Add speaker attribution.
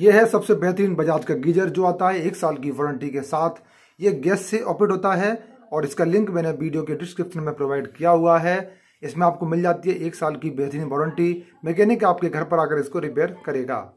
Speaker 1: यह है सबसे बेहतरीन बजाज का गीजर जो आता है एक साल की वारंटी के साथ ये गैस से ऑपरेट होता है और इसका लिंक मैंने वीडियो के डिस्क्रिप्शन में प्रोवाइड किया हुआ है इसमें आपको मिल जाती है एक साल की बेहतरीन वारंटी मैकेनिक आपके घर पर आकर इसको रिपेयर करेगा